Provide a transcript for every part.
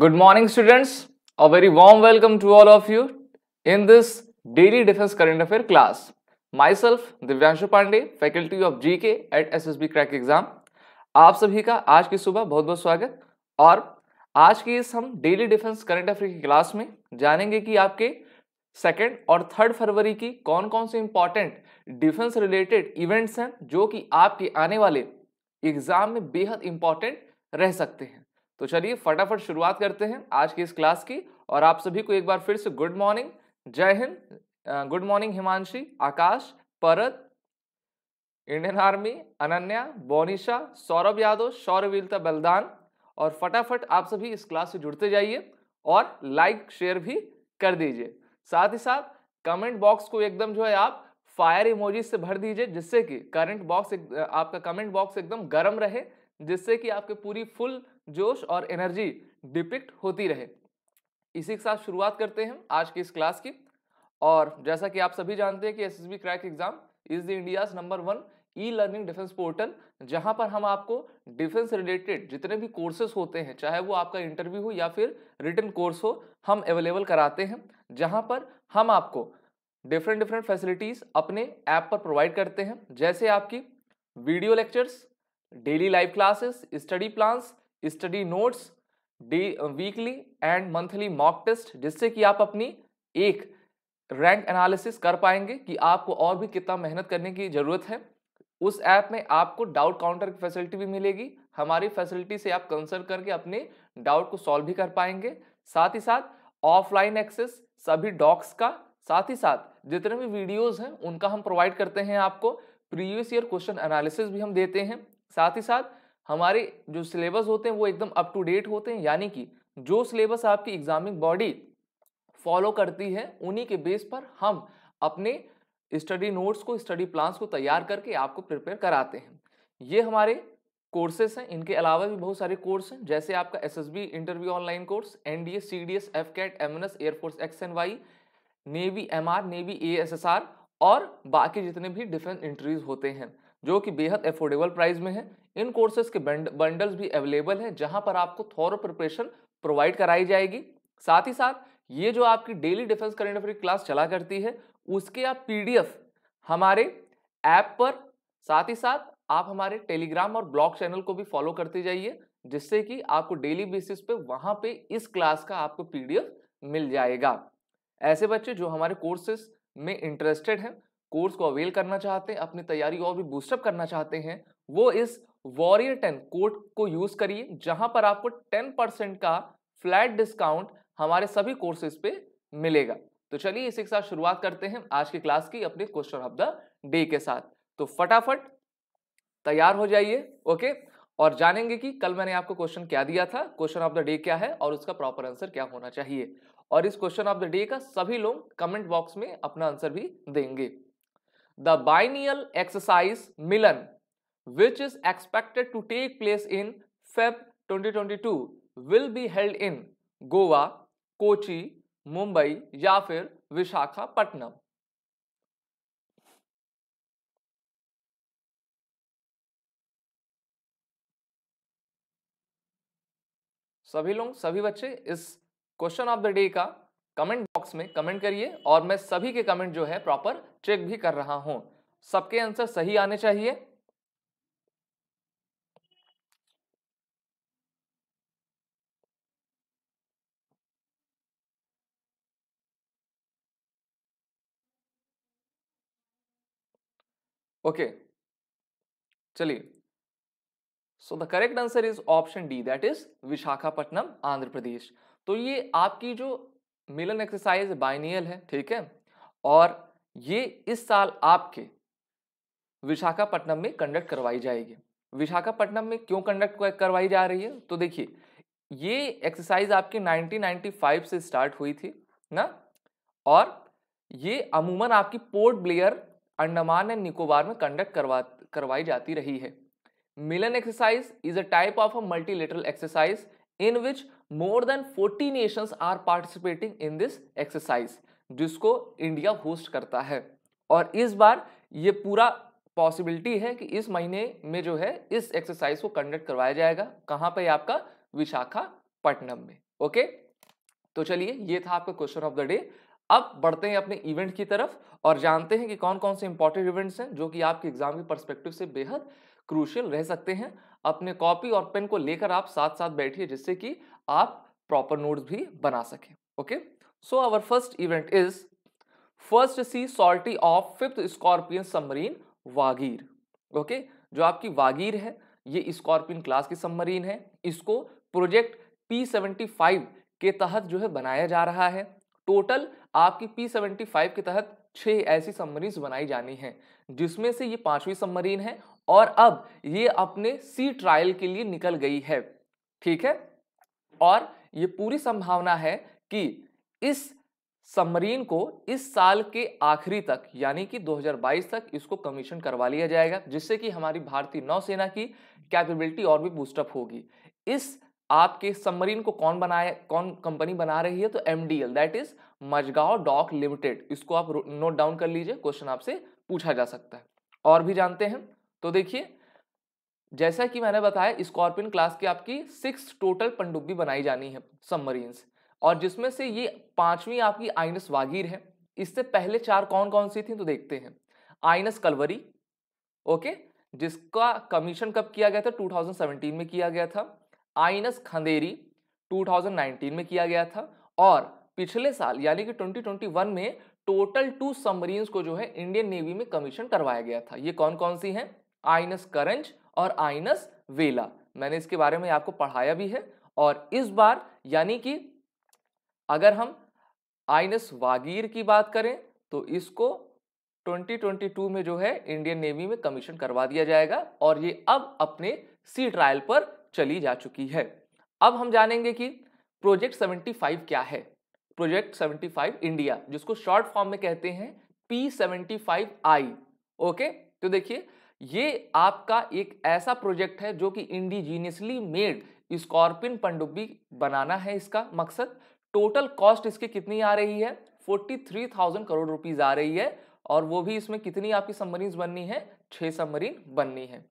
Good morning students a very morning welcome to all of you in this daily defence current affair class myself affair Pandey faculty of G K at S S B crack exam आप सभी का आज की सुबह बहुत बहुत स्वागत और आज की इस हम डेली डिफेंस करेंट अफेयर की क्लास में जानेंगे कि आपके सेकेंड और थर्ड फरवरी की कौन कौन से इंपॉर्टेंट डिफेंस रिलेटेड इवेंट्स हैं जो कि आपके आने वाले एग्जाम में बेहद इंपॉर्टेंट रह सकते हैं तो चलिए फटाफट शुरुआत करते हैं आज की इस क्लास की और आप सभी को एक बार फिर से गुड मॉर्निंग जय हिंद गुड मॉर्निंग हिमांशी आकाश परत इंडियन आर्मी अनन्या बोनिशा सौरभ यादव सौरवीलता बलदान और फटाफट आप सभी इस क्लास से जुड़ते जाइए और लाइक शेयर भी कर दीजिए साथ ही साथ कमेंट बॉक्स को एकदम जो है आप फायर इमोजी से भर दीजिए जिससे कि करंट बॉक्स आपका कमेंट बॉक्स एकदम गर्म रहे जिससे कि आपके पूरी फुल जोश और एनर्जी डिपिक्ट होती रहे इसी के साथ शुरुआत करते हैं आज की इस क्लास की और जैसा कि आप सभी जानते हैं कि S S crack exam is the India's number one e learning defence portal जहां पर हम आपको डिफेंस रिलेटेड जितने भी कोर्सेज होते हैं चाहे वो आपका इंटरव्यू हो या फिर रिटर्न कोर्स हो हम अवेलेबल कराते हैं जहां पर हम आपको डिफरेंट डिफरेंट फैसिलिटीज़ अपने ऐप पर प्रोवाइड करते हैं जैसे आपकी video lectures daily live classes study plans study notes day weekly and monthly mock test जिससे कि आप अपनी एक रैंक एनालिसिस कर पाएंगे कि आपको और भी कितना मेहनत करने की ज़रूरत है उस ऐप में आपको डाउट काउंटर की फैसिलिटी भी मिलेगी हमारी फैसिलिटी से आप कंसल्ट करके अपने डाउट को सॉल्व भी कर पाएंगे साथ ही साथ ऑफलाइन एक्सेस सभी डॉक्स का साथ ही साथ जितने भी वीडियोस हैं उनका हम प्रोवाइड करते हैं आपको प्रीवियस ईयर क्वेश्चन एनालिसिस भी हम देते हैं साथ ही साथ हमारे जो सिलेबस होते हैं वो एकदम अप टू डेट होते हैं यानी कि जो सिलेबस आपकी एग्जामिंग बॉडी फॉलो करती है उन्हीं के बेस पर हम अपने स्टडी नोट्स को स्टडी प्लान्स को तैयार करके आपको प्रिपेयर कराते हैं ये हमारे कोर्सेस हैं इनके अलावा भी बहुत सारे कोर्स हैं जैसे आपका S S B interview online course N D S C D S F cat M N S air force X N Y navy M R navy A S S R और बाकी जितने भी डिफेंस इंटरव्यूज होते हैं जो कि बेहद affordable price में है इन कोर्सेज के बंडल्स भी अवेलेबल हैं जहां पर आपको थॉर प्रिपरेशन प्रोवाइड कराई जाएगी साथ ही साथ ये जो आपकी daily defence current affair class चला करती है उसके आप पी हमारे ऐप पर साथ ही साथ आप हमारे टेलीग्राम और ब्लॉग चैनल को भी फॉलो करते जाइए जिससे कि आपको डेली बेसिस पे वहाँ पे इस क्लास का आपको पीडीएफ मिल जाएगा ऐसे बच्चे जो हमारे कोर्सेज में इंटरेस्टेड हैं कोर्स को अवेल करना चाहते हैं अपनी तैयारी और भी बूस्टअप करना चाहते हैं वो इस वॉरियर टेन कोड को यूज करिए जहां पर आपको टेन परसेंट का फ्लैट डिस्काउंट हमारे सभी कोर्सेज पे मिलेगा तो चलिए इसी के साथ शुरुआत करते हैं आज की क्लास की अपने क्वेश्चन ऑफ द डे के साथ तो फटाफट तैयार हो जाइए ओके और जानेंगे कि कल मैंने आपको क्वेश्चन क्या दिया था क्वेश्चन ऑफ द डे क्या है और उसका प्रॉपर आंसर क्या होना चाहिए और इस क्वेश्चन ऑफ द डे का सभी लोग कमेंट बॉक्स में अपना आंसर भी देंगे the biennial exercise Milan which is expected to take place in Feb 2022 will be held in Goa Kochi Mumbai या फिर विशाखापट्टनम सभी लोग सभी बच्चे इस क्वेश्चन ऑफ द डे का कमेंट बॉक्स में कमेंट करिए और मैं सभी के कमेंट जो है प्रॉपर चेक भी कर रहा हूं सबके आंसर सही आने चाहिए ओके चलिए so the correct answer is option D that is Visakhapatnam Andhra Pradesh तो ये आपकी जो मिलन एक्सरसाइज बाइनियल है ठीक है और ये इस साल आपके विशाखापट्टनम में कंडक्ट करवाई जाएगी विशाखापट्टनम में क्यों कंडक्ट करवाई जा रही है तो देखिए ये एक्सरसाइज आपकी 1995 से स्टार्ट हुई थी ना और ये अमूमन आपकी पोर्ट ब्लेयर अंडमान एंड निकोबार में कंडक्ट करवा करवाई जाती रही है Milan exercise is a type of a multilateral exercise in which more than 40 nations are participating in this exercise जिसको इंडिया होस्ट करता है और इस बार ये पूरा पॉसिबिलिटी है कि इस महीने में जो है इस एक्सरसाइज को कंडक्ट करवाया जाएगा कहाँ पर आपका विशाखापट्टनम में ओके तो चलिए ये था आपका क्वेश्चन ऑफ द डे अब बढ़ते हैं अपने इवेंट की तरफ और जानते हैं कि कौन कौन से इंपॉर्टेंट इवेंट्स हैं जो कि आपके एग्जाम के परस्पेक्टिव से बेहद क्रूशियल रह सकते हैं अपने कॉपी और पेन को लेकर आप साथ साथ बैठिए जिससे कि आप प्रॉपर नोट्स भी बना सकें okay So our first event is first sea sortie of fifth scorpion submarine Vagir okay जो आपकी वागीर है ये स्कॉर्पियन क्लास की सबमरीन है इसको प्रोजेक्ट पी सेवेंटी फाइव के तहत जो है बनाया जा रहा है टोटल आपकी पी सेवेंटी फाइव के तहत छः ऐसी सबमरीन बनाई जानी हैं जिसमें से ये पांचवी सबमरीन है और अब ये अपने सी ट्रायल के लिए निकल गई है ठीक है और ये पूरी संभावना है कि इस सबमरीन को इस साल के आखिरी तक यानी कि 2022 तक इसको कमीशन करवा लिया जाएगा जिससे कि हमारी भारतीय नौसेना की कैपेबिलिटी और भी बूस्टअप होगी इस आपके सबमरीन को कौन बनाए कौन कंपनी बना रही है तो M D L that is Mazagon dock limited इसको आप नोट डाउन कर लीजिए क्वेश्चन आपसे पूछा जा सकता है और भी जानते हैं तो देखिए जैसा कि मैंने बताया स्कॉर्पियन क्लास की आपकी सिक्स टोटल पनडुब्बी बनाई जानी है सबमरीन्स और जिसमें से ये पांचवी आपकी आइनस वागीर है इससे पहले चार कौन कौन सी थी तो देखते हैं आइनस कलवरी ओके जिसका कमीशन कब किया गया था 2017 में किया गया था आइनस खंदेरी 2019 में किया गया था और पिछले साल यानी कि 2021 में टोटल टू सबमरीन्स को जो है इंडियन नेवी में कमीशन करवाया गया था ये कौन कौन सी हैं आइनस करंज और आइनस वेला मैंने इसके बारे में आपको पढ़ाया भी है और इस बार यानी कि अगर हम आइनस वागीर की बात करें तो इसको 2022 में जो है इंडियन नेवी में कमीशन करवा दिया जाएगा और ये अब अपने सी ट्रायल पर चली जा चुकी है अब हम जानेंगे कि प्रोजेक्ट 75 क्या है प्रोजेक्ट 75 इंडिया जिसको शॉर्ट फॉर्म में कहते हैं P seventy five I okay तो देखिए ये आपका एक ऐसा प्रोजेक्ट है जो कि इंडिजीनियसली मेड स्कॉर्पिन पनडुब्बी बनाना है इसका मकसद टोटल कॉस्ट इसकी कितनी आ रही है 43,000 करोड़ रुपीज आ रही है और वो भी इसमें कितनी आपकी सबमरीन बननी है छः सबमरीन बननी है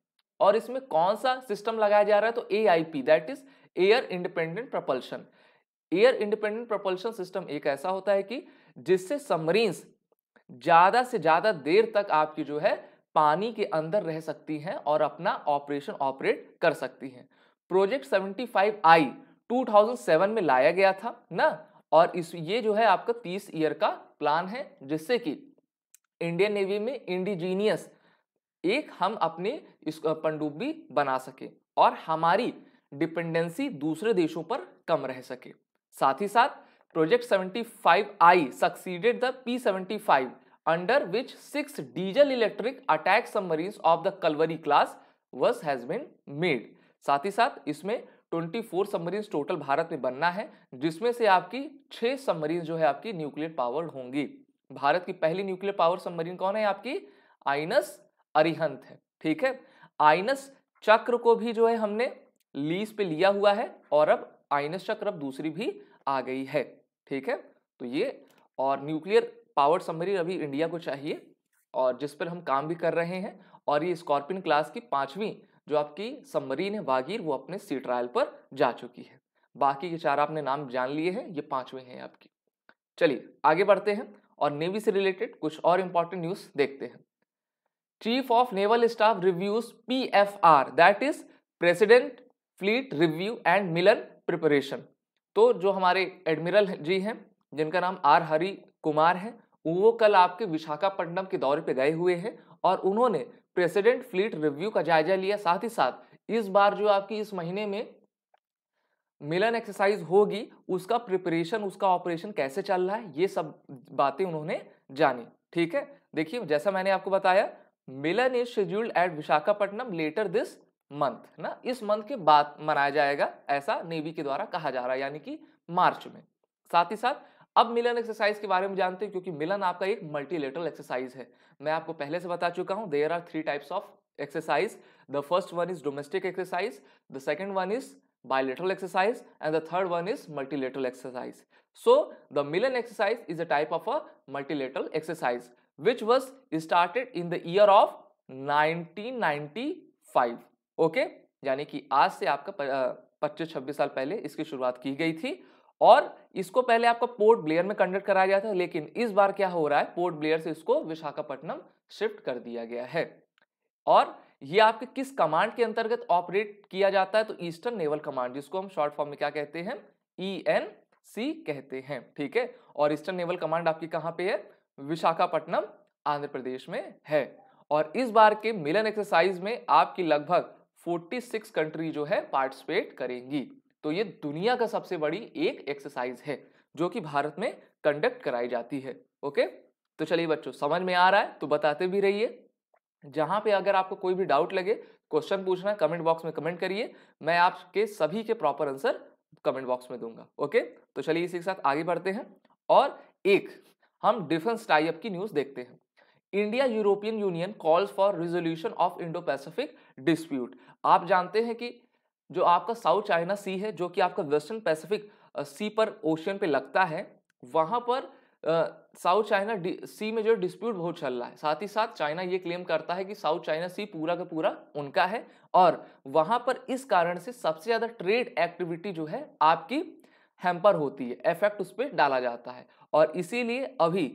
और इसमें कौन सा सिस्टम लगाया जा रहा है तो A I P that is air independent propulsion air independent propulsion system एक ऐसा होता है कि जिससे सबमरीन्स ज़्यादा से ज़्यादा देर तक आपकी जो है पानी के अंदर रह सकती हैं और अपना ऑपरेशन ऑपरेट कर सकती हैं प्रोजेक्ट 75 आई 2007 में लाया गया था ना और इस ये जो है आपका 30 ईयर का प्लान है जिससे कि इंडियन नेवी में इंडिजीनियस एक हम अपने इस पनडुब्बी बना सके और हमारी डिपेंडेंसी दूसरे देशों पर कम रह सके साथ ही साथ project 75 I succeeded the P 75 under which six diesel electric attack submarine of the Kalvari class was has been made साथ ही साथ इसमें 24 सबमरीन्स टोटल भारत में बनना है जिसमें से आपकी छह सबमरीन जो है आपकी न्यूक्लियर पावर्ड होंगी भारत की पहली न्यूक्लियर पावर सबमरीन कौन है आपकी आइनस अरिहंत है ठीक है आइनस चक्र को भी जो है हमने लीज पे लिया हुआ है और अब आइनस चक्र अब दूसरी भी आ गई है ठीक है तो ये और न्यूक्लियर पावर सबमरीन अभी इंडिया को चाहिए और जिस पर हम काम भी कर रहे हैं और ये स्कॉर्पियन क्लास की पांचवी जो आपकी सबमरीन है बागीर वो अपने सी ट्रायल पर जा चुकी है बाकी के चार आपने नाम जान लिए हैं ये पांचवें हैं आपकी चलिए आगे बढ़ते हैं और नेवी से रिलेटेड कुछ और इंपॉर्टेंट न्यूज देखते हैं chief of naval staff reviews P F R that is president fleet review and Milan preparation तो जो हमारे एडमिरल जी हैं जिनका नाम आर हरी कुमार है वो कल आपके विशाखापट्टनम के दौरे पे गए हुए हैं और उन्होंने प्रेसिडेंट फ्लीट रिव्यू का जायजा लिया साथ ही साथ इस बार जो आपकी इस महीने में मिलन एक्सरसाइज होगी उसका प्रिपरेशन उसका ऑपरेशन कैसे चल रहा है ये सब बातें उन्होंने जानी ठीक है देखिए जैसा मैंने आपको बताया Milan is scheduled at Visakhapatnam later this month ना इस मंथ के बाद मनाया जाएगा ऐसा नेवी के द्वारा कहा जा रहा है यानी कि मार्च में साथ ही साथ अब मिलन एक्सरसाइज के बारे में जानते हैं क्योंकि मिलन आपका एक मल्टीलेटरल एक्सरसाइज है मैं आपको पहले से बता चुका हूं there are three types of exercise the first one is domestic exercise the second one is bilateral exercise and the third one is multilateral exercise so the Milan exercise is a type of a multilateral exercise which was started in the year of 1995. Okay यानी कि आज से आपका 25-26 साल पहले इसकी शुरुआत की गई थी और इसको पहले आपको पोर्ट ब्लेयर में कंडक्ट कराया गया था लेकिन इस बार क्या हो रहा है पोर्ट ब्लेयर से इसको विशाखापट्टनम शिफ्ट कर दिया गया है और ये आपके किस कमांड के अंतर्गत ऑपरेट किया जाता है तो ईस्टर्न नेवल कमांड जिसको हम शॉर्ट फॉर्म में क्या कहते हैं ई एन सी कहते हैं ठीक है और ईस्टर्न नेवल कमांड आपकी कहाँ पे है विशाखापट्टनम आंध्र प्रदेश में है और इस बार के मिलन एक्सरसाइज में आपकी लगभग 46 कंट्री जो है पार्टिसिपेट करेंगी तो ये दुनिया का सबसे बड़ी एक एक्सरसाइज है जो कि भारत में कंडक्ट कराई जाती है ओके तो चलिए बच्चों समझ में आ रहा है तो बताते भी रहिए जहाँ पे अगर आपको कोई भी डाउट लगे क्वेश्चन पूछना कमेंट बॉक्स में कमेंट करिए मैं आपके सभी के प्रॉपर आंसर कमेंट बॉक्स में दूंगा ओके तो चलिए इसी के साथ आगे बढ़ते हैं और एक हम डिफेंस टाइप की न्यूज़ देखते हैं India European Union calls for resolution of Indo Pacific dispute आप जानते हैं कि जो आपका साउथ चाइना सी है जो कि आपका वेस्टर्न पैसिफिक सी पर ओशियन पे लगता है वहाँ पर साउथ चाइना सी में जो डिस्प्यूट बहुत चल रहा है साथ ही साथ चाइना ये क्लेम करता है कि साउथ चाइना सी पूरा का पूरा उनका है और वहाँ पर इस कारण से सबसे ज़्यादा ट्रेड एक्टिविटी जो है आपकी हैम्पर होती है इफेक्ट उस पर डाला जाता है और इसीलिए अभी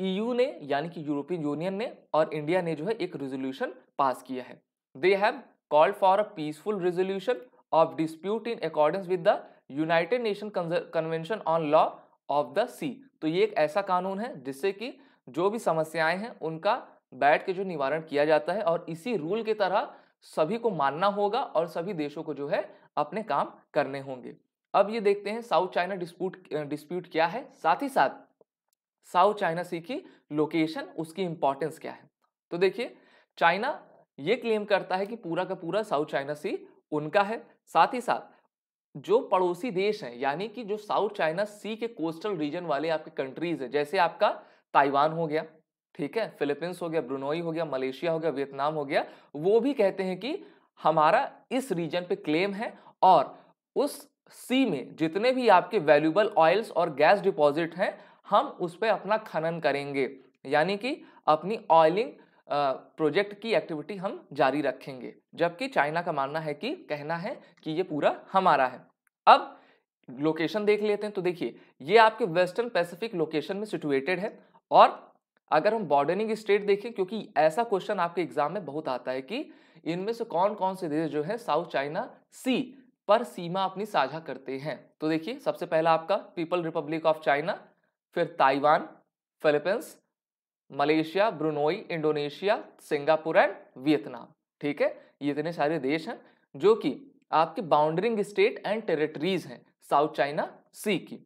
ईयू ने यानी कि यूरोपियन यूनियन ने और इंडिया ने जो है एक रेजोल्यूशन पास किया है they have called for a peaceful resolution of dispute in accordance with the United Nation convention on law of the sea तो ये एक ऐसा कानून है जिससे कि जो भी समस्याएं हैं उनका बैठ के जो निवारण किया जाता है और इसी रूल की तरह सभी को मानना होगा और सभी देशों को जो है अपने काम करने होंगे अब ये देखते हैं साउथ चाइना डिस्प्यूट डिस्प्यूट क्या है साथ ही साथ साउथ चाइना सी की लोकेशन उसकी इंपॉर्टेंस क्या है तो देखिए चाइना ये क्लेम करता है कि पूरा का पूरा साउथ चाइना सी उनका है साथ ही साथ जो पड़ोसी देश हैं यानी कि जो साउथ चाइना सी के कोस्टल रीजन वाले आपके कंट्रीज हैं जैसे आपका ताइवान हो गया ठीक है फिलीपींस हो गया ब्रुनोई हो गया मलेशिया हो गया वियतनाम हो गया वो भी कहते हैं कि हमारा इस रीजन पे क्लेम है और उस सी में जितने भी आपके वैल्यूबल ऑयल्स और गैस डिपॉजिट हैं हम उस पर अपना खनन करेंगे यानी कि अपनी ऑयलिंग प्रोजेक्ट की एक्टिविटी हम जारी रखेंगे जबकि चाइना का मानना है कि कहना है कि ये पूरा हमारा है अब लोकेशन देख लेते हैं तो देखिए ये आपके वेस्टर्न पैसिफिक लोकेशन में सिचुएटेड है और अगर हम बॉर्डनिंग स्टेट देखें क्योंकि ऐसा क्वेश्चन आपके एग्जाम में बहुत आता है कि इनमें से कौन कौन से देश जो है साउथ चाइना सी पर सीमा अपनी साझा करते हैं तो देखिए सबसे पहला आपका पीपल रिपब्लिक ऑफ चाइना फिर Taiwan Philippines Malaysia Brunei Indonesia Singapore and Vietnam ठीक है ये इतने सारे देश हैं जो कि आपके बाउंडरिंग स्टेट एंड टेरिटरीज हैं साउथ चाइना सी की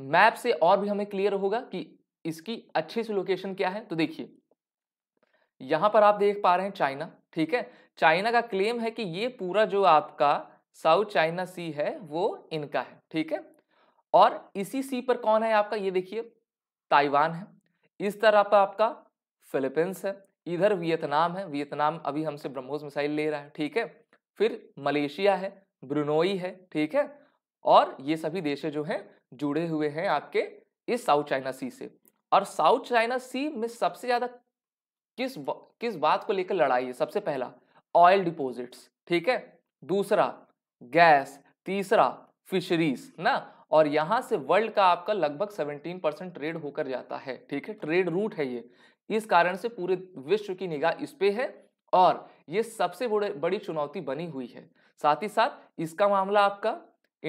मैप से और भी हमें क्लियर होगा कि इसकी अच्छी सी लोकेशन क्या है तो देखिए यहां पर आप देख पा रहे हैं चाइना ठीक है चाइना का क्लेम है कि ये पूरा जो आपका साउथ चाइना सी है वो इनका है ठीक है और इसी सी पर कौन है आपका ये देखिए ताइवान है इस तरह पर आपका फिलीपींस है इधर वियतनाम है वियतनाम अभी हमसे ब्रह्मोस मिसाइल ले रहा है ठीक है फिर मलेशिया है ब्रुनोई है ठीक है और ये सभी देश जो हैं जुड़े हुए हैं आपके इस साउथ चाइना सी से और साउथ चाइना सी में सबसे ज़्यादा किस बा, किस बात को लेकर लड़ाई है सबसे पहला ऑयल डिपॉजिट्स ठीक है दूसरा गैस तीसरा फिशरीज ना और यहाँ से वर्ल्ड का आपका लगभग 17 परसेंट ट्रेड होकर जाता है ठीक है ट्रेड रूट है ये इस कारण से पूरे विश्व की निगाह इस पे है और ये सबसे बड़े बड़ी चुनौती बनी हुई है साथ ही साथ इसका मामला आपका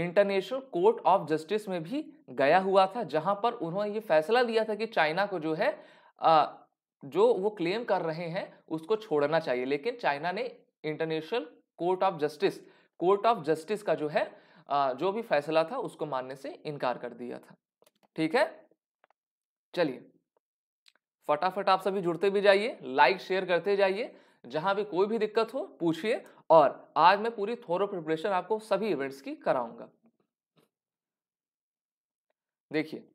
इंटरनेशनल कोर्ट ऑफ जस्टिस में भी गया हुआ था जहाँ पर उन्होंने ये फैसला दिया था कि चाइना को जो है आ, जो वो क्लेम कर रहे हैं उसको छोड़ना चाहिए लेकिन चाइना ने international court of justice court of justice का जो है जो भी फैसला था उसको मानने से इनकार कर दिया था ठीक है चलिए फटाफट आप सभी जुड़ते भी जाइए लाइक शेयर करते जाइए जहां भी कोई भी दिक्कत हो पूछिए और आज मैं पूरी थोरो प्रिपरेशन आपको सभी इवेंट्स की कराऊंगा देखिए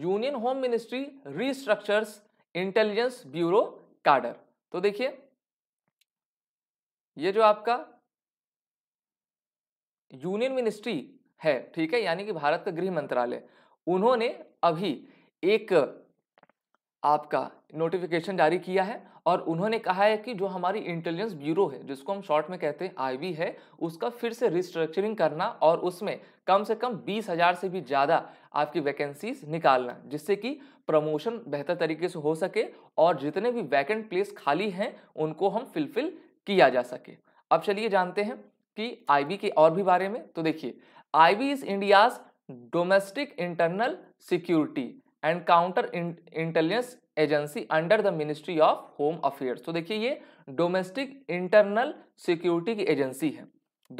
union home ministry restructures intelligence bureau cadre तो देखिए ये जो आपका यूनियन मिनिस्ट्री है ठीक है यानी कि भारत का गृह मंत्रालय उन्होंने अभी एक आपका नोटिफिकेशन जारी किया है और उन्होंने कहा है कि जो हमारी इंटेलिजेंस ब्यूरो है जिसको हम शॉर्ट में कहते हैं आईबी है उसका फिर से रिस्ट्रक्चरिंग करना और उसमें कम से कम बीस हज़ार से भी ज़्यादा आपकी वैकेंसीज निकालना जिससे कि प्रमोशन बेहतर तरीके से हो सके और जितने भी वैकेंट प्लेस खाली हैं उनको हम फिलफिल किया जा सके अब चलिए जानते हैं कि आईबी के और भी बारे में तो देखिए IB is India's domestic internal security and counter intelligence agency under the ministry of home affairs तो देखिए ये डोमेस्टिक इंटरनल सिक्योरिटी की एजेंसी है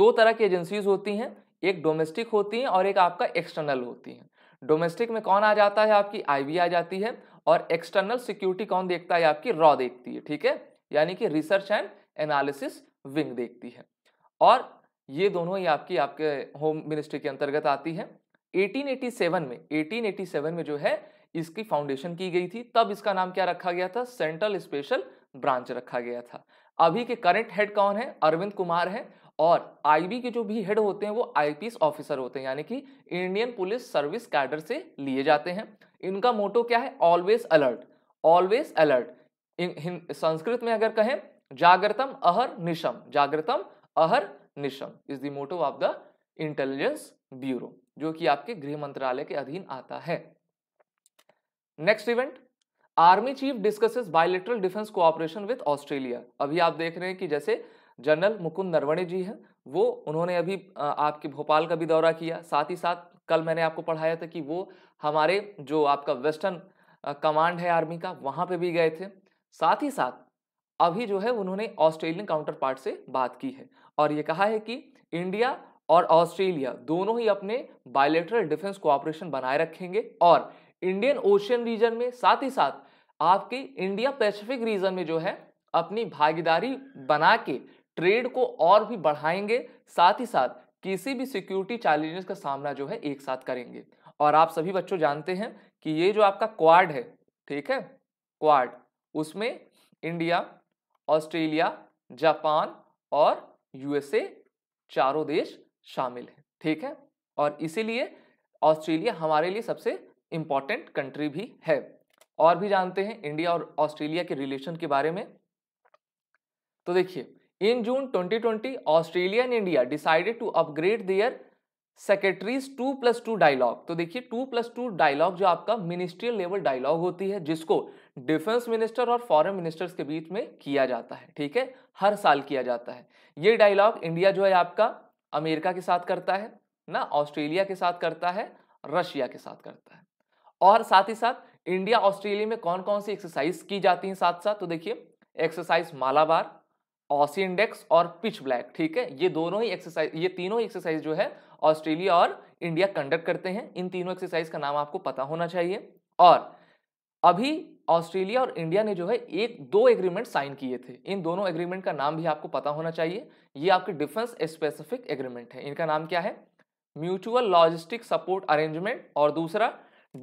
दो तरह की एजेंसीज होती हैं एक डोमेस्टिक होती हैं और एक आपका एक्सटर्नल होती हैं डोमेस्टिक में कौन आ जाता है आपकी आईबी आ जाती है और एक्सटर्नल सिक्योरिटी कौन देखता है आपकी रॉ देखती है ठीक है यानी कि रिसर्च एंड एनालिसिस विंग देखती है और ये दोनों ही आपकी आपके होम मिनिस्ट्री के अंतर्गत आती है 1887 में 1887 में जो है इसकी फाउंडेशन की गई थी तब इसका नाम क्या रखा गया था सेंट्रल स्पेशल ब्रांच रखा गया था अभी के करंट हेड कौन है अरविंद कुमार है और आईबी के जो भी हेड होते हैं वो आईपीएस ऑफिसर होते हैं यानी कि इंडियन पुलिस सर्विस कैडर से लिए जाते हैं इनका मोटो क्या है always alert always alert Sanskrit में अगर कहें जागृतम अहर निशम जागृतम अहर निशम is the motto of the intelligence bureau जो कि आपके गृह मंत्रालय के अधीन आता है next event army chief discusses bilateral defence cooperation with Australia अभी आप देख रहे हैं कि जैसे जनरल मुकुंद नरवणे जी हैं वो उन्होंने अभी आपके भोपाल का भी दौरा किया साथ ही साथ कल मैंने आपको पढ़ाया था कि वो हमारे जो आपका वेस्टर्न कमांड है आर्मी का वहाँ पे भी गए थे साथ ही साथ अभी जो है उन्होंने ऑस्ट्रेलियन काउंटर पार्ट से बात की है और ये कहा है कि इंडिया और ऑस्ट्रेलिया दोनों ही अपने बायोलेटरल डिफेंस कोऑपरेशन बनाए रखेंगे और इंडियन ओशियन रीजन में साथ ही साथ आपके इंडिया पैसिफिक रीजन में जो है अपनी भागीदारी बना के ट्रेड को और भी बढ़ाएंगे साथ ही साथ किसी भी सिक्योरिटी चैलेंजेस का सामना जो है एक साथ करेंगे और आप सभी बच्चों जानते हैं कि ये जो आपका क्वाड है ठीक है क्वाड उसमें इंडिया ऑस्ट्रेलिया जापान और यूएसए चारों देश शामिल हैं ठीक है और इसीलिए ऑस्ट्रेलिया हमारे लिए सबसे इंपॉर्टेंट कंट्री भी है और भी जानते हैं इंडिया और ऑस्ट्रेलिया के रिलेशन के बारे में तो देखिए in June 2020 Australia and India decided to upgrade their secretaries two plus two dialogue तो देखिए टू प्लस टू डायलॉग जो आपका मिनिस्ट्रियल लेवल डायलॉग होती है जिसको डिफेंस मिनिस्टर और फॉरेन मिनिस्टर्स के बीच में किया जाता है ठीक है हर साल किया जाता है ये डायलॉग इंडिया जो है आपका अमेरिका के साथ करता है ना ऑस्ट्रेलिया के साथ करता है रशिया के साथ करता है और साथ ही साथ इंडिया ऑस्ट्रेलिया में कौन कौन सी एक्सरसाइज की जाती हैं साथ साथ तो देखिए एक्सरसाइज मालाबार ऑसी इंडेक्स और पिच ब्लैक ठीक है ये दोनों ही एक्सरसाइज ये तीनों ही एक्सरसाइज जो है ऑस्ट्रेलिया और इंडिया कंडक्ट करते हैं इन तीनों एक्सरसाइज का नाम आपको पता होना चाहिए और अभी ऑस्ट्रेलिया और इंडिया ने जो है एक दो एग्रीमेंट साइन किए थे इन दोनों एग्रीमेंट का नाम भी आपको पता होना चाहिए ये आपके डिफेंस स्पेसिफिक एग्रीमेंट है इनका नाम क्या है म्यूचुअल लॉजिस्टिक सपोर्ट अरेंजमेंट और दूसरा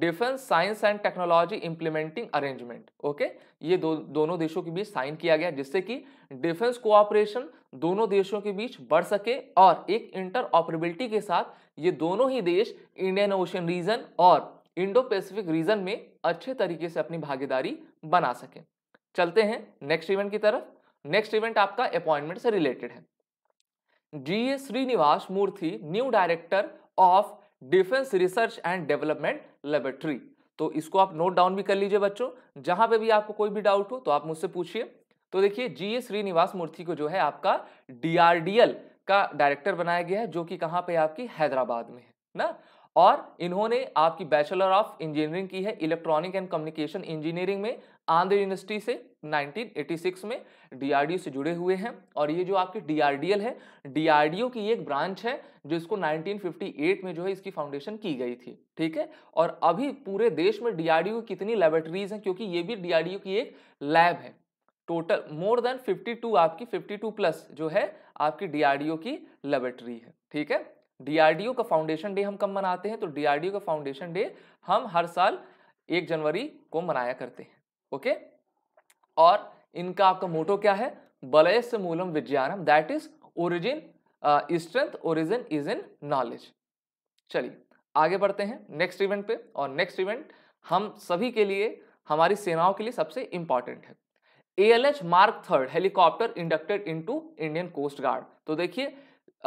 defence science and technology implementing arrangement okay ये दो दोनों देशों के बीच साइन किया गया जिससे कि डिफेंस कोऑपरेशन दोनों देशों के बीच बढ़ सके और एक इंटर ऑपरेबिलिटी के साथ ये दोनों ही देश इंडियन ओशन रीजन और इंडो पैसिफिक रीजन में अच्छे तरीके से अपनी भागीदारी बना सके चलते हैं नेक्स्ट इवेंट की तरफ नेक्स्ट इवेंट आपका अपॉइंटमेंट से रिलेटेड है G A Srinivas Murthy new director of defence research and development laboratory तो इसको आप नोट डाउन भी कर लीजिए बच्चों जहां पे भी आपको कोई भी डाउट हो तो आप मुझसे पूछिए तो देखिए जी ए श्रीनिवास मूर्ति को जो है आपका डीआरडीएल का डायरेक्टर बनाया गया है जो कि कहां पे आपकी हैदराबाद में है ना और इन्होंने आपकी बैचलर ऑफ इंजीनियरिंग की है इलेक्ट्रॉनिक एंड कम्युनिकेशन इंजीनियरिंग में आंध्र यूनिवर्सिटी से 1986 में डीआरडीओ से जुड़े हुए हैं और ये जो आपकी डीआरडीएल है डीआरडीओ की एक ब्रांच है जो इसको 1958 में जो है इसकी फाउंडेशन की गई थी ठीक है और अभी पूरे देश में डीआरडीओ की कितनी लेबोरेटरीज हैं क्योंकि ये भी डीआरडीओ की एक लैब है टोटल मोर देन फिफ्टी आपकी फिफ्टी प्लस जो है आपकी डीआरडीओ की लेबोरेटरी है ठीक है डीआरडीओ का फाउंडेशन डे हम कब मनाते हैं तो डीआरडीओ का फाउंडेशन डे हम हर साल एक जनवरी को मनाया करते हैं ओके और इनका आपका मोटो क्या है बलयस मूलम विज्ञानम that is origin strength origin is in knowledge चलिए आगे बढ़ते हैं नेक्स्ट इवेंट पे और नेक्स्ट इवेंट हम सभी के लिए हमारी सेनाओं के लिए सबसे इंपॉर्टेंट है A L H mark third helicopter inducted into Indian coast guard तो देखिए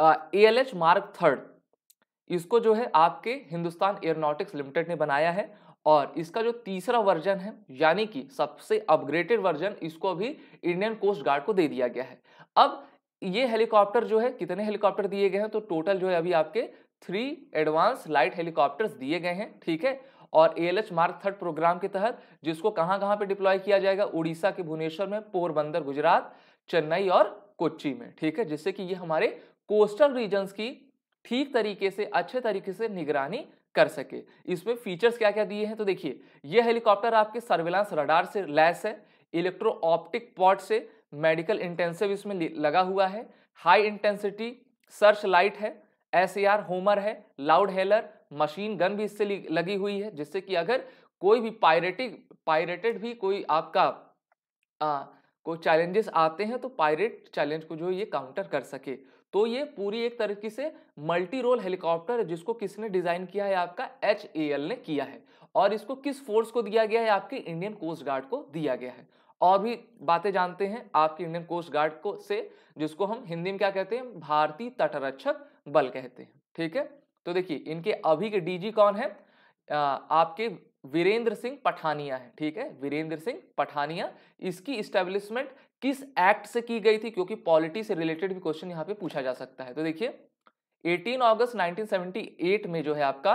A L H mark third इसको जो है आपके हिंदुस्तान एयरोनॉटिक्स लिमिटेड ने बनाया है और इसका जो तीसरा वर्जन है यानी कि सबसे अपग्रेडेड वर्जन इसको अभी इंडियन कोस्ट गार्ड को दे दिया गया है अब ये हेलीकॉप्टर जो है कितने हेलीकॉप्टर दिए गए हैं तो टोटल जो है अभी आपके थ्री एडवांस लाइट हेलीकॉप्टर्स दिए गए हैं ठीक है और A L H mark third program के तहत जिसको कहाँ कहाँ पे डिप्लॉय किया जाएगा उड़ीसा के भुवनेश्वर में पोरबंदर गुजरात चेन्नई और कोच्चि में ठीक है जिससे कि ये हमारे कोस्टल रीजन्स की ठीक तरीके से अच्छे तरीके से निगरानी कर सके इसमें फीचर्स क्या क्या दिए हैं तो देखिए यह हेलीकॉप्टर आपके सर्विलांस रडार से लैस है इलेक्ट्रो ऑप्टिक पॉट से मेडिकल इंटेंसिव इसमें लगा हुआ है हाई इंटेंसिटी सर्च लाइट है एस होमर है लाउड हेलर मशीन गन भी इससे लगी हुई है जिससे कि अगर कोई भी पायरेटिक पायरेटेड भी कोई आपका आ, कोई चैलेंजेस आते हैं तो पायरेट चैलेंज को जो ये काउंटर कर सके तो ये पूरी एक तरीके से मल्टी रोल हेलीकॉप्टर है जिसको किसने डिजाइन किया है आपका एच ने किया है और इसको किस फोर्स को दिया गया है आपके इंडियन कोस्ट गार्ड को दिया गया है और भी बातें जानते हैं आपके इंडियन कोस्ट गार्ड को से जिसको हम हिंदी में क्या कहते हैं भारतीय तटरक्षक बल कहते हैं ठीक है तो देखिए इनके अभी के डीजी कौन है आ, आपके वीरेंद्र सिंह पठानिया है ठीक है वीरेंद्र सिंह पठानिया इसकी इस्टेब्लिशमेंट किस एक्ट से की गई थी क्योंकि पॉलिटी से रिलेटेड भी क्वेश्चन यहाँ पे पूछा जा सकता है तो देखिए 18 अगस्त 1978 में जो है आपका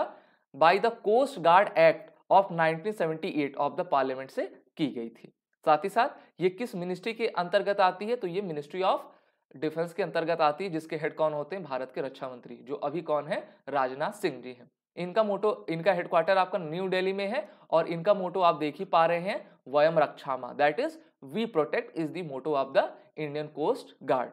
by the coast guard act of 1978 of the parliament से की गई थी साथ ही साथ ये किस मिनिस्ट्री के अंतर्गत आती है तो ये मिनिस्ट्री ऑफ डिफेंस के अंतर्गत आती है जिसके हेड कौन होते हैं भारत के रक्षा मंत्री जो अभी कौन है राजनाथ सिंह जी हैं इनका मोटो इनका हेडक्वार्टर आपका न्यू दिल्ली में है और इनका मोटो आप देख ही पा रहे हैं वयम रक्षामा that is we protect is the motto of the Indian coast guard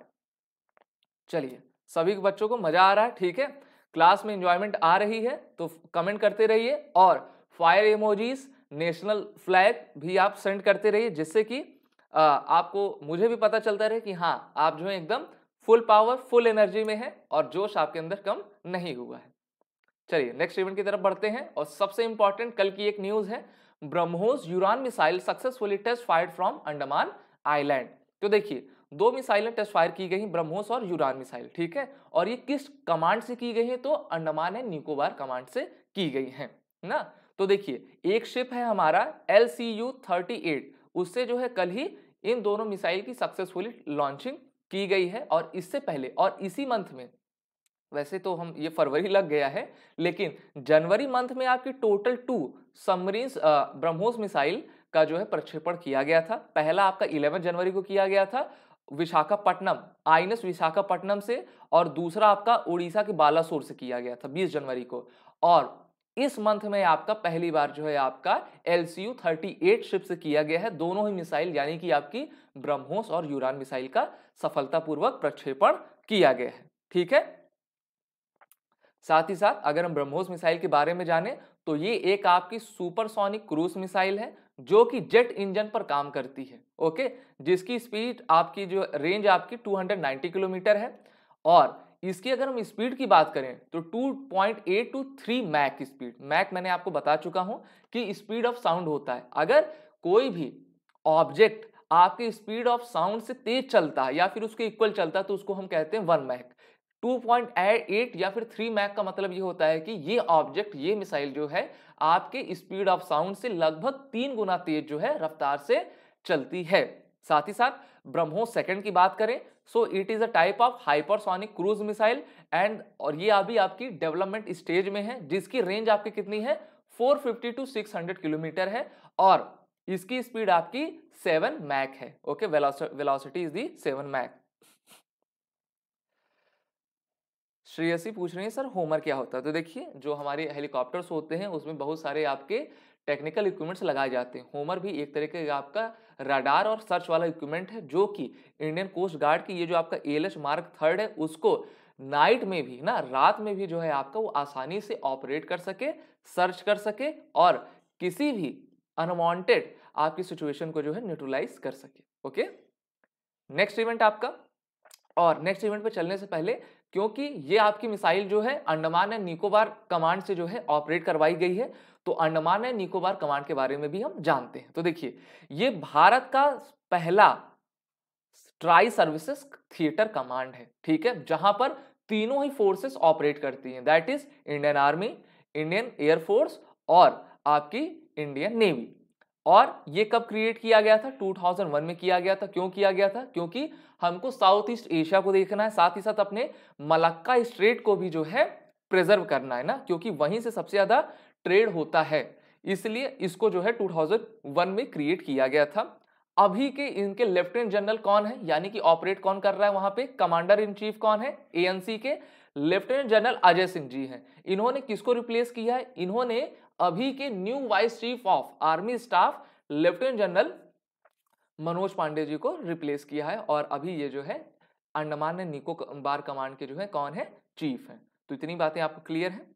चलिए सभी बच्चों को मजा आ रहा है ठीक है क्लास में इंजॉयमेंट आ रही है तो कमेंट करते रहिए और फायर इमोजीज नेशनल फ्लैग भी आप सेंड करते रहिए जिससे कि आपको मुझे भी पता चलता रहे कि हाँ आप जो है एकदम फुल पावर फुल एनर्जी में है और जोश आपके अंदर कम नहीं हुआ है चलिए नेक्स्ट इवेंट की तरफ बढ़ते हैं और सबसे इंपॉर्टेंट कल की एक न्यूज़ है ब्रह्मोस यूरान missile successfully test fire from Andaman island तो देखिए दो मिसाइलें टेस्ट फायर की गई ब्रह्मोस और यूरान मिसाइल ठीक है और ये किस कमांड से की गई है तो अंडमान एंड निकोबार कमांड से की गई है ना तो देखिए एक शिप है हमारा L C U thirty eight उससे जो है कल ही इन दोनों मिसाइल की सक्सेसफुली लॉन्चिंग की गई है और इससे पहले और इसी मंथ में वैसे तो हम ये फरवरी लग गया है लेकिन जनवरी मंथ में आपकी total two submarine BrahMos missile का जो है प्रक्षेपण किया गया था पहला आपका 11 जनवरी को किया गया था विशाखापट्टनम आइनस विशाखापट्टनम से और दूसरा आपका उड़ीसा के बालासोर से किया गया था 20 जनवरी को और इस मंथ में आपका पहली बार जो है आपका L C U thirty eight ship से किया गया है दोनों ही मिसाइल यानी कि आपकी ब्रह्मोस और यूरान मिसाइल का सफलतापूर्वक प्रक्षेपण किया गया है ठीक है साथ ही साथ अगर हम ब्रह्मोस मिसाइल के बारे में जाने तो ये एक आपकी सुपरसोनिक क्रूज मिसाइल है जो कि जेट इंजन पर काम करती है ओके जिसकी स्पीड आपकी जो रेंज आपकी 290 किलोमीटर है और इसकी अगर हम स्पीड की बात करें तो 2.8 to three Mach speed Mach मैंने आपको बता चुका हूं कि स्पीड ऑफ साउंड होता है अगर कोई भी ऑब्जेक्ट आपके स्पीड ऑफ साउंड से तेज चलता है या फिर उसके इक्वल चलता है तो उसको हम कहते हैं वन मैक 2.8 या फिर 3 मैक का मतलब ये होता है कि ये ऑब्जेक्ट ये मिसाइल जो है आपके स्पीड ऑफ साउंड से लगभग तीन गुना तेज जो है रफ्तार से चलती है साथ ही साथ ब्रह्मो सेकंड की बात करें so it is a type of hypersonic cruise missile and और ये अभी आपकी डेवलपमेंट स्टेज में है जिसकी रेंज आपकी कितनी है 450 टू सिक्स किलोमीटर है और इसकी स्पीड आपकी सेवन मैक है okay velocity is the seven Mach Shreyasi पूछ रही है सर होमर क्या होता है तो देखिए जो हमारे हेलीकॉप्टर्स होते हैं उसमें बहुत सारे आपके टेक्निकल इक्विपमेंट्स लगाए जाते हैं होमर भी एक तरीके का आपका राडार और सर्च वाला इक्विपमेंट है जो कि इंडियन कोस्ट गार्ड की ये जो आपका एल मार्क थर्ड है उसको नाइट में भी ना रात में भी जो है आपका वो आसानी से ऑपरेट कर सके सर्च कर सके और किसी भी अनवांटेड आपकी सिचुएशन को जो है न्यूट्रलाइज कर सके ओके नेक्स्ट इवेंट आपका और नेक्स्ट इवेंट पर चलने से पहले क्योंकि ये आपकी मिसाइल जो है अंडमान एंड निकोबार कमांड से जो है ऑपरेट करवाई गई है तो अंडमान एंड निकोबार कमांड के बारे में भी हम जानते हैं तो देखिए ये भारत का पहला ट्राई सर्विसेस थिएटर कमांड है ठीक है जहां पर तीनों ही फोर्सेस ऑपरेट करती हैं that is Indian army Indian air force और आपकी इंडियन नेवी और ये कब क्रिएट किया गया था 2001 में किया गया था क्यों किया गया था क्योंकि हमको साउथ ईस्ट एशिया को देखना है साथ ही साथ अपने मलक्का स्ट्रेट को भी जो है प्रिजर्व करना है ना क्योंकि वहीं से सबसे ज़्यादा ट्रेड होता है इसलिए इसको जो है 2001 में क्रिएट किया गया था अभी के इनके लेफ्टिनेंट जनरल कौन है यानी कि ऑपरेट कौन कर रहा है वहां पे कमांडर इन चीफ कौन है एएनसी के लेफ्टिनेंट जनरल अजय सिंह जी हैं इन्होंने किसको रिप्लेस किया है इन्होंने अभी के new vice chief of army staff lieutenant general Manoj Pande ji को रिप्लेस किया है और अभी ये जो है अंडमान ने निको बार कमांड के जो है कौन है चीफ है तो इतनी बातें आपको क्लियर हैं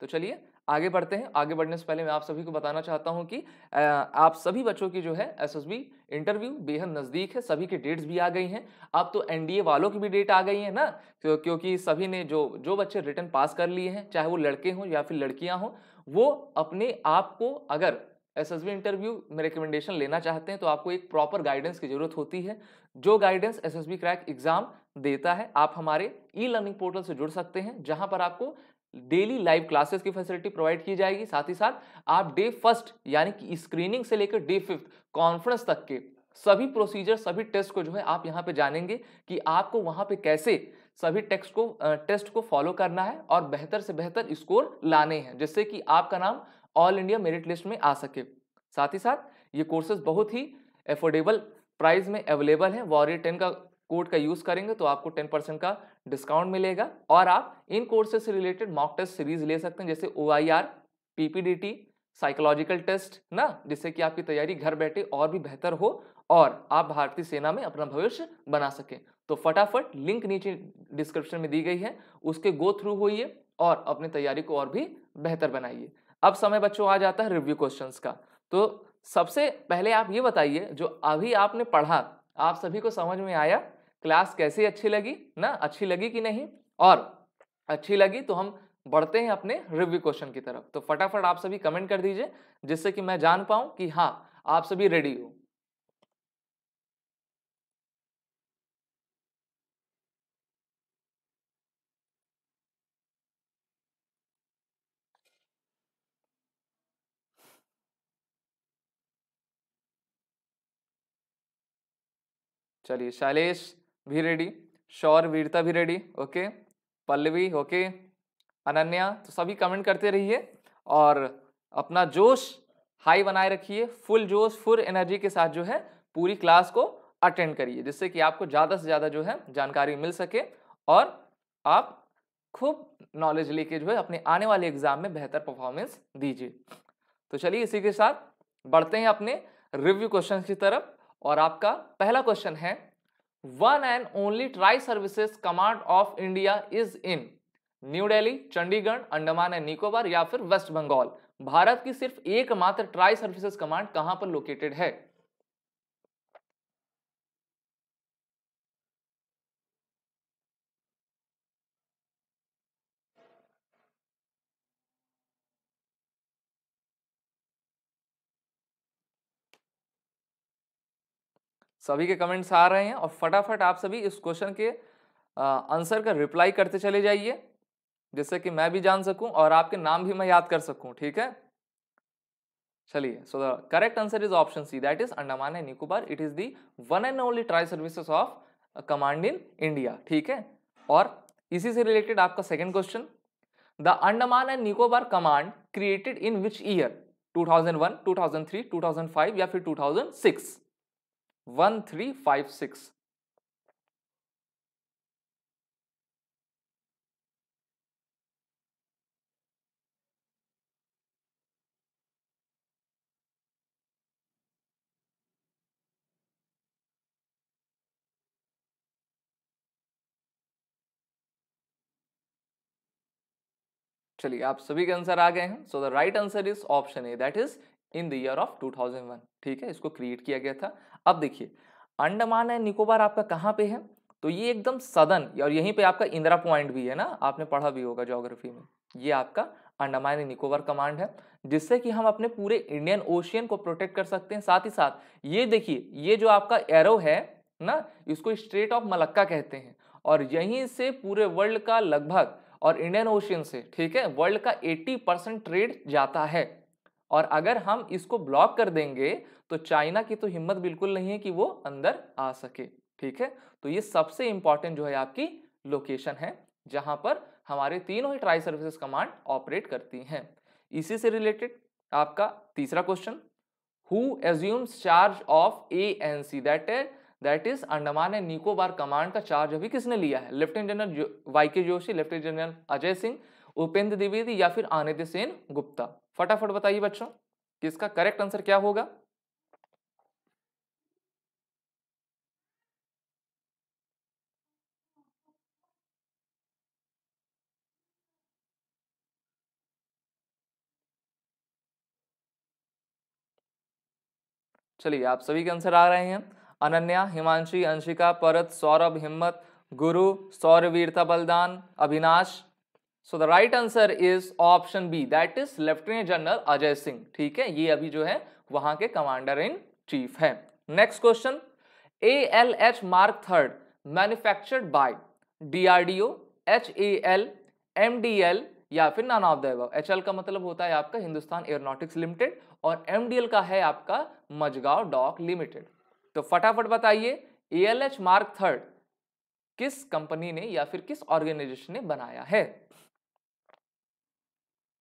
तो चलिए आगे बढ़ते हैं आगे बढ़ने से पहले मैं आप सभी को बताना चाहता हूं कि आप सभी बच्चों की जो है एसएसबी इंटरव्यू बेहद नज़दीक है सभी की डेट्स भी आ गई हैं अब तो एनडीए वालों की भी डेट आ गई है ना क्योंकि सभी ने जो जो बच्चे रिटर्न पास कर लिए हैं चाहे वो लड़के हों या फिर लड़कियां हों वो अपने आप को अगर एस एस बी इंटरव्यू में रिकमेंडेशन लेना चाहते हैं तो आपको एक प्रॉपर गाइडेंस की जरूरत होती है जो guidance S S B crack exam देता है आप हमारे ई लर्निंग पोर्टल से जुड़ सकते हैं जहां पर आपको डेली लाइव क्लासेस की फैसिलिटी प्रोवाइड की जाएगी साथ ही साथ आप डे फर्स्ट यानी कि स्क्रीनिंग से लेकर डे फिफ्थ कॉन्फ्रेंस तक के सभी प्रोसीजर सभी टेस्ट को जो है आप यहाँ पे जानेंगे कि आपको वहाँ पे कैसे सभी टेक्स्ट को टेस्ट को फॉलो करना है और बेहतर से बेहतर स्कोर लाने हैं जिससे कि आपका नाम ऑल इंडिया मेरिट लिस्ट में आ सके साथ ही साथ ये कोर्सेज बहुत ही एफोर्डेबल प्राइस में अवेलेबल है वॉरियर टेन का कोड का यूज़ करेंगे तो आपको टेन परसेंट का डिस्काउंट मिलेगा और आप इन कोर्सेज से रिलेटेड मॉक टेस्ट सीरीज ले सकते हैं जैसे O I R P P D T psychological test ना जिससे कि आपकी तैयारी घर बैठे और भी बेहतर हो और आप भारतीय सेना में अपना भविष्य बना सकें तो फटाफट लिंक नीचे डिस्क्रिप्शन में दी गई है उसके गो थ्रू होइए और अपनी तैयारी को और भी बेहतर बनाइए अब समय बच्चों आ जाता है रिव्यू क्वेश्चंस का तो सबसे पहले आप ये बताइए जो अभी आपने पढ़ा आप सभी को समझ में आया क्लास कैसी अच्छी लगी ना अच्छी लगी कि नहीं और अच्छी लगी तो हम बढ़ते हैं अपने रिव्यू क्वेश्चन की तरफ तो फटाफट आप सभी कमेंट कर दीजिए जिससे कि मैं जान पाऊँ कि हाँ आप सभी रेडी हो चलिए शैलेश भी रेडी शौर वीरता भी ready okay Pallavi okay Ananya तो सभी कमेंट करते रहिए और अपना जोश हाई बनाए रखिए फुल जोश फुल एनर्जी के साथ जो है पूरी क्लास को अटेंड करिए जिससे कि आपको ज़्यादा से ज़्यादा जो है जानकारी मिल सके और आप खूब नॉलेज लेके जो है अपने आने वाले एग्जाम में बेहतर परफॉर्मेंस दीजिए तो चलिए इसी के साथ बढ़ते हैं अपने रिव्यू क्वेश्चन की तरफ और आपका पहला क्वेश्चन है one and only tri services command of India is in New Delhi Chandigarh Andaman and Nicobar या फिर वेस्ट बंगाल भारत की सिर्फ एकमात्र ट्राई सर्विसेज कमांड कहां पर लोकेटेड है सभी के कमेंट्स आ रहे हैं और फटाफट आप सभी इस क्वेश्चन के आंसर का रिप्लाई करते चले जाइए जिससे कि मैं भी जान सकूं और आपके नाम भी मैं याद कर सकूं ठीक है चलिए so the correct answer is option C that is Andaman and Nicobar it is the one and only tri services of command in India ठीक है और इसी से रिलेटेड आपका second question the Andaman and Nicobar command created in which year 2001, 2003, 2005 या फिर 2006 one three five six चलिए आप सभी के आंसर आ गए हैं so the right answer is option A that is in the year of 2001 ठीक है इसको क्रिएट किया गया था अब देखिए अंडमान एंड निकोबार आपका कहाँ पे है तो ये एकदम सदन और यहीं पे आपका इंदिरा पॉइंट भी है ना आपने पढ़ा भी होगा जोग्राफी में ये आपका अंडमान एंड निकोबार कमांड है जिससे कि हम अपने पूरे इंडियन ओशियन को प्रोटेक्ट कर सकते हैं साथ ही साथ ये देखिए ये जो आपका एरो है ना इसको स्ट्रेट ऑफ मलक्का कहते हैं और यहीं से पूरे वर्ल्ड का लगभग और इंडियन ओशियन से ठीक है वर्ल्ड का 80 परसेंट ट्रेड जाता है और अगर हम इसको ब्लॉक कर देंगे तो चाइना की तो हिम्मत बिल्कुल नहीं है कि वो अंदर आ सके ठीक है तो ये सबसे इंपॉर्टेंट जो है आपकी लोकेशन है जहां पर हमारे तीनों ही ट्राई सर्विसेज कमांड ऑपरेट करती हैं इसी से रिलेटेड आपका तीसरा question who assumes charge of A N C that is that is Andaman and Nicobar command का चार्ज अभी किसने लिया है lieutenant general Y K Joshi lieutenant general Ajay Singh Upendra Dwivedi या फिर आनिद्य सेन गुप्ता फटाफट बताइए बच्चों कि इसका करेक्ट आंसर क्या होगा चलिए आप सभी के आंसर आ रहे हैं अनन्या हिमांशी अंशिका परत सौरभ हिम्मत गुरु सौरवीरता बलदान Avinash so the right answer is option B that is lieutenant general Ajay Singh ठीक है ये अभी जो है वहां के कमांडर इन चीफ है next question A L H mark third manufactured by DRDO H A L M D L या फिर none of the H L का मतलब होता है आपका हिंदुस्तान एयरोनॉटिक्स लिमिटेड और एम डी एल का है आपका मजगांव डॉक लिमिटेड तो फटाफट बताइए A L H mark third किस कंपनी ने या फिर किस ऑर्गेनाइजेशन ने बनाया है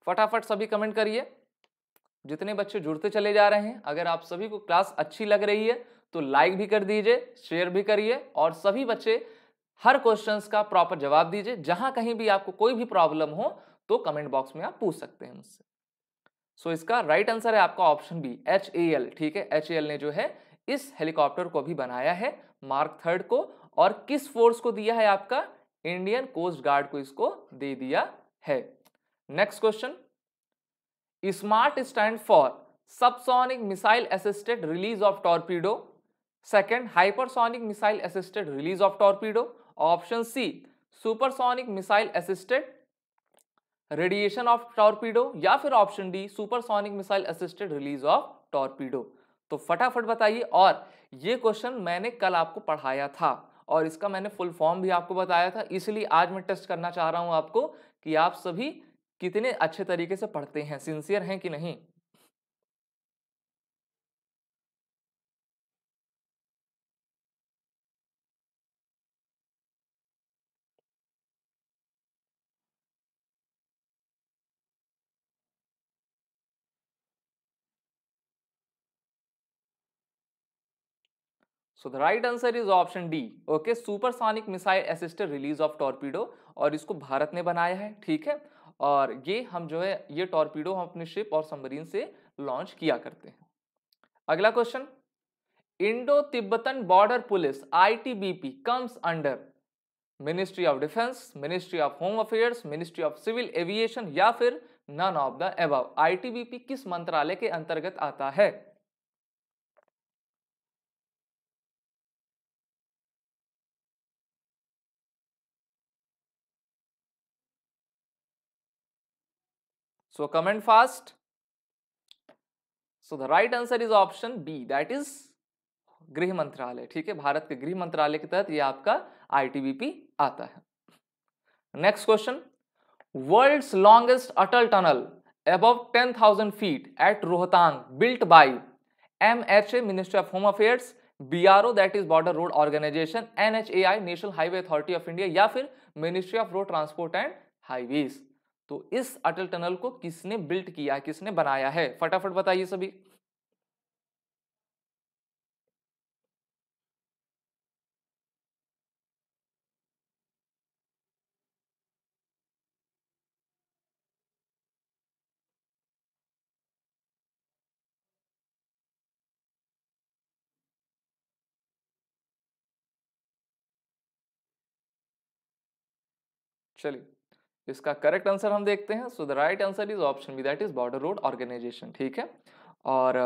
फटाफट सभी कमेंट करिए जितने बच्चे जुड़ते चले जा रहे हैं अगर आप सभी को क्लास अच्छी लग रही है तो लाइक भी कर दीजिए शेयर भी करिए और सभी बच्चे हर क्वेश्चंस का प्रॉपर जवाब दीजिए जहां कहीं भी आपको कोई भी प्रॉब्लम हो तो कमेंट बॉक्स में आप पूछ सकते हैं मुझसे सो so, इसका राइट right आंसर है आपका option B H A L ठीक है एच ए एल ने जो है इस हेलीकॉप्टर को भी बनाया है मार्क थर्ड को और किस फोर्स को दिया है आपका इंडियन कोस्ट गार्ड को इसको दे दिया है next question SMART stand for subsonic missile assisted release of torpedo second hypersonic missile assisted release of torpedo option C supersonic missile assisted radiation of torpedo या फिर option D supersonic missile assisted release of torpedo तो फटाफट बताइए और ये question मैंने कल आपको पढ़ाया था और इसका मैंने फुल फॉर्म भी आपको बताया था इसलिए आज मैं टेस्ट करना चाह रहा हूं आपको कि आप सभी कितने अच्छे तरीके से पढ़ते हैं सिंसियर हैं कि नहीं so the right answer is option D okay supersonic missile assisted release of torpedo और इसको भारत ने बनाया है ठीक है और ये हम जो है ये टॉर्पीडो हम अपनी शिप और सबमरीन से लॉन्च किया करते हैं अगला question Indo Tibetan border police ITBP comes under ministry of defence ministry of home affairs ministry of civil aviation या फिर none of the above ITBP किस मंत्रालय के अंतर्गत आता है so comment fast so the right answer is option b that is गृह मंत्रालय ठीक है भारत के गृह मंत्रालय के तहत ये आपका आईटीबीपी आता है next question world longest Atal tunnel अब ten thousand feet at Rohtang built by A ministry of home affairs BRO that is border road organisation NHAI national highway authority of India या फिर ministry of road transport and highways तो इस अटल tunnel को किसने built किया किसने बनाया है फटाफट बताइए सभी चलिए इसका करेक्ट आंसर हम देखते हैं so the right answer is option B that is border road organisation ठीक है और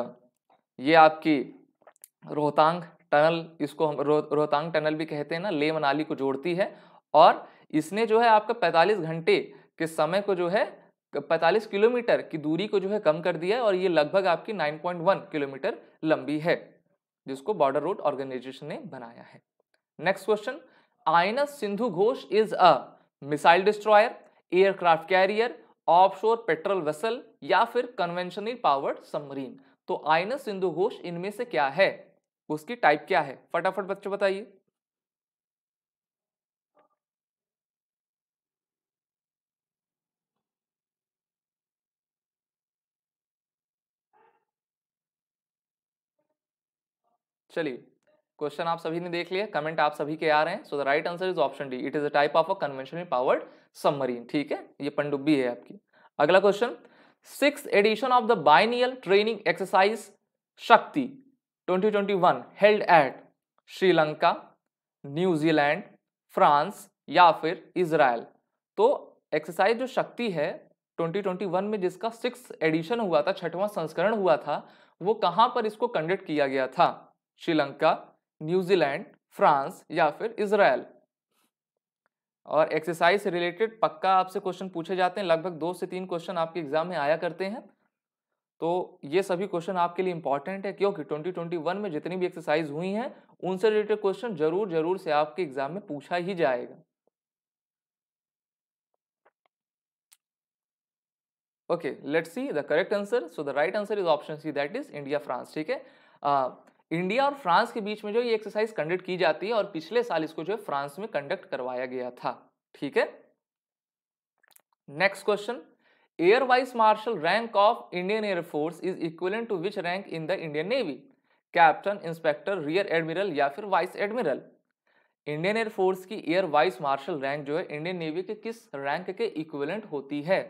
ये आपकी रोहतांग टनल इसको हम रो, रोहतांग टनल भी कहते हैं ना ले मनाली को जोड़ती है और इसने जो है आपका 45 घंटे के समय को जो है 45 किलोमीटर की दूरी को जो है कम कर दिया है और ये लगभग आपकी 9.1 किलोमीटर लंबी है जिसको बॉर्डर रोड ऑर्गेनाइजेशन ने बनाया है next question INS Sindhughosh is a missile destroyer aircraft carrier offshore patrol vessel या फिर कन्वेंशनली पावर्ड सबमरीन तो आइनस सिंधु घोष इनमें से क्या है उसकी टाइप क्या है फटाफट बच्चों बताइए चलिए क्वेश्चन आप सभी ने देख लिया कमेंट आप सभी के आ रहे हैं so the right answer is option D it is a type of a conventionally powered submarine ठीक है ये पंडुब्बी है आपकी अगला question six edition of the biennial training exercise Shakti 2021 held at Sri Lanka New Zealand France या फिर इसराइल तो एक्सरसाइज जो शक्ति है 2021 में जिसका सिक्स एडिशन हुआ था छठवां संस्करण हुआ था वो कहाँ पर इसको कंडक्ट किया गया था श्रीलंका न्यूजीलैंड फ्रांस या फिर इसराइल और एक्सरसाइज से रिलेटेड पक्का आपसे क्वेश्चन पूछे जाते हैं लगभग दो से तीन क्वेश्चन आपके एग्जाम में आया करते हैं तो ये सभी क्वेश्चन आपके लिए इंपॉर्टेंट है क्योंकि 2021 में जितनी भी एक्सरसाइज हुई हैं उनसे रिलेटेड क्वेश्चन जरूर जरूर से आपके एग्जाम में पूछा ही जाएगा okay let's see the correct answer so the right answer is option C that is India France ठीक है इंडिया और फ्रांस के बीच में जो ये एक्सरसाइज कंडक्ट की जाती है और पिछले साल इसको जो है फ्रांस में कंडक्ट करवाया गया था ठीक है next question air vice marshal rank of Indian air force is equivalent to which rank in the Indian navy captain inspector rear admiral या फिर वाइस एडमिरल इंडियन एयरफोर्स की एयर वाइस मार्शल रैंक जो है इंडियन नेवी के किस rank के equivalent होती है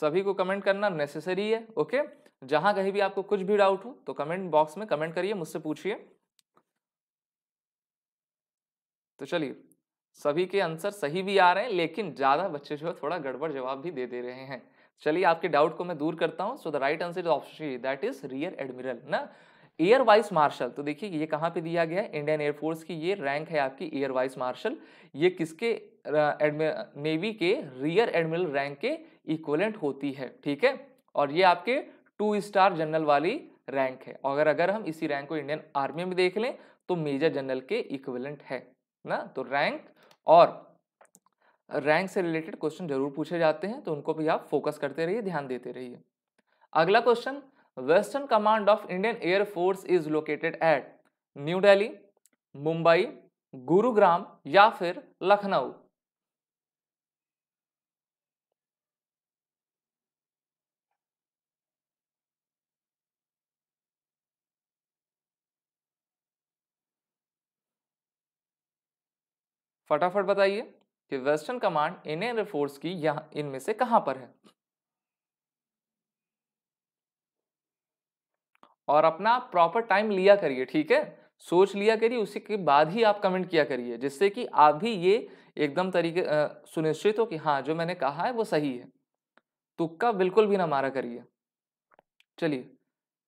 सभी को कमेंट करना नेसेसरी है ओके जहां कहीं भी आपको कुछ भी डाउट हो तो कमेंट बॉक्स में कमेंट करिए मुझसे पूछिए तो चलिए सभी के आंसर सही भी आ रहे हैं लेकिन ज़्यादा बच्चे जो है थोड़ा गड़बड़ जवाब भी दे दे रहे हैं चलिए आपके डाउट को मैं दूर करता हूँ so the right answer is option that is rear admiral ना एयर वाइस मार्शल तो देखिए ये कहाँ पे दिया गया है इंडियन एयरफोर्स की ये रैंक है आपकी एयर वाइस मार्शल ये किसके नेवी के रियर एडमिरल रैंक के इक्वलेंट होती है ठीक है और ये आपके टू स्टार जनरल वाली रैंक है और अगर हम इसी रैंक को इंडियन आर्मी में देख लें तो मेजर जनरल के इक्वलेंट है ना तो रैंक और रैंक से रिलेटेड क्वेश्चन जरूर पूछे जाते हैं तो उनको भी आप फोकस करते रहिए ध्यान देते रहिए अगला question western command of Indian air force is located at New Delhi Mumbai Gurugram या फिर लखनऊ फटाफट बताइए कि वेस्टर्न कमांड इंडियन एयरफोर्स की यहां इनमें से कहां पर है और अपना प्रॉपर टाइम लिया करिए ठीक है सोच लिया करिए उसी के बाद ही आप कमेंट किया करिए जिससे कि आप भी ये एकदम तरीके सुनिश्चित हो कि हाँ जो मैंने कहा है वो सही है तुक्का बिल्कुल भी ना मारा करिए चलिए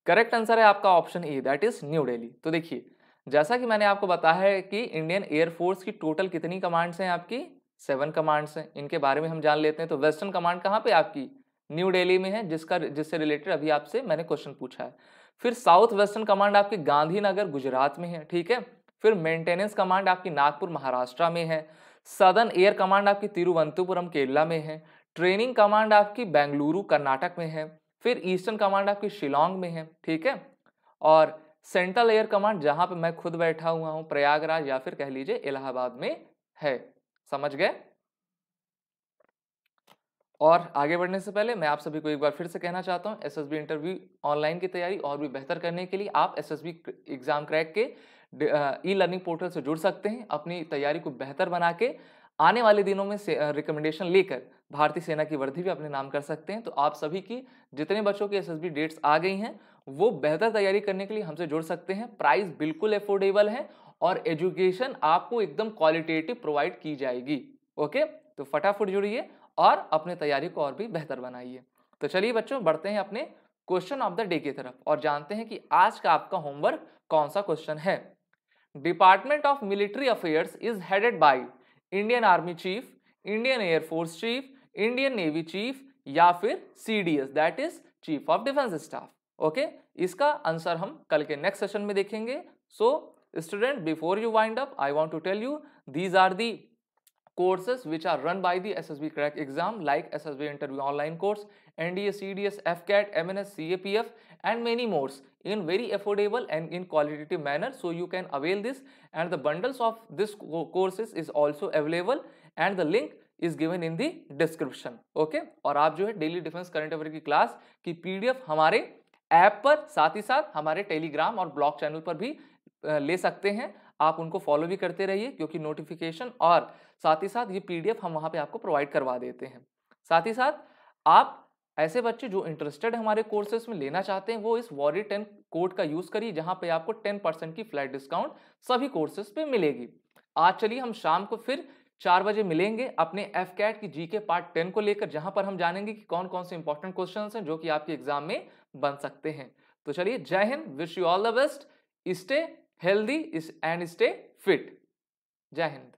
करेक्ट आंसर है आपका option A that is New Delhi तो देखिए जैसा कि मैंने आपको बताया है कि इंडियन एयरफोर्स की टोटल कितनी कमांड्स हैं आपकी सेवन कमांड्स हैं इनके बारे में हम जान लेते हैं तो वेस्टर्न कमांड कहाँ पे आपकी न्यू दिल्ली में है जिसका जिससे रिलेटेड अभी आपसे मैंने क्वेश्चन पूछा है फिर साउथ वेस्टर्न कमांड आपकी गांधीनगर गुजरात में है ठीक है फिर मेंटेनेंस कमांड आपकी नागपुर महाराष्ट्र में है सदर्न एयर कमांड आपकी तिरुवंतपुरम केरला में है ट्रेनिंग कमांड आपकी बेंगलुरु कर्नाटक में है फिर ईस्टर्न कमांड आपकी शिलोंग में है ठीक है और सेंट्रल एयर कमांड जहां पे मैं खुद बैठा हुआ हूं प्रयागराज या फिर कह लीजिए इलाहाबाद में है समझ गए और आगे बढ़ने से पहले मैं आप सभी को एक बार फिर से कहना चाहता हूं एसएसबी इंटरव्यू ऑनलाइन की तैयारी और भी बेहतर करने के लिए आप एसएसबी एग्जाम क्रैक के ई लर्निंग पोर्टल से जुड़ सकते हैं अपनी तैयारी को बेहतर बना के आने वाले दिनों में रिकमेंडेशन लेकर भारतीय सेना की वर्दी भी अपने नाम कर सकते हैं तो आप सभी की जितने बच्चों की एसएसबी डेट्स आ गई हैं वो बेहतर तैयारी करने के लिए हमसे जुड़ सकते हैं प्राइस बिल्कुल अफोर्डेबल है और एजुकेशन आपको एकदम क्वालिटेटिव प्रोवाइड की जाएगी ओके तो फटाफट जुड़िए और अपने तैयारी को और भी बेहतर बनाइए तो चलिए बच्चों बढ़ते हैं अपने क्वेश्चन ऑफ द डे की तरफ और जानते हैं कि आज का आपका होमवर्क कौन सा क्वेश्चन है department of military affairs is headed by Indian army chief Indian air force chief Indian navy chief या फिर C D S that is chief of defence staff okay इसका आंसर हम कल के नेक्स्ट सेशन में देखेंगे so student before you wind up I want to tell you these are the courses which are run by the S S B crack exam like S S B interview online course N D S C D S F cat M N S C A P F and many mores in very affordable and in qualitative manner so you can avail this and the bundles of this courses is also available and the link is given in the description okay और आप जो है daily defence current affair की class की P D F हमारे app पर साथ ही साथ हमारे टेलीग्राम और ब्लॉग चैनल पर भी ले सकते हैं आप उनको फॉलो भी करते रहिए क्योंकि नोटिफिकेशन और साथ ही साथ ये पीडीएफ हम वहाँ पे आपको प्रोवाइड करवा देते हैं साथ ही साथ आप ऐसे बच्चे जो इंटरेस्टेड हमारे कोर्सेज में लेना चाहते हैं वो इस वॉरी टेन कोड का यूज़ करिए जहाँ पे आपको टेन परसेंट की फ्लैट डिस्काउंट सभी कोर्सेज पे मिलेगी आज चलिए हम शाम को फिर चार बजे मिलेंगे अपने एफ कैट की जी के पार्ट टेन को लेकर जहां पर हम जानेंगे कि कौन कौन से इंपॉर्टेंट क्वेश्चन हैं जो कि आपके एग्जाम में बन सकते हैं तो चलिए जय हिंद wish you all the best stay healthy and stay fit जय हिंद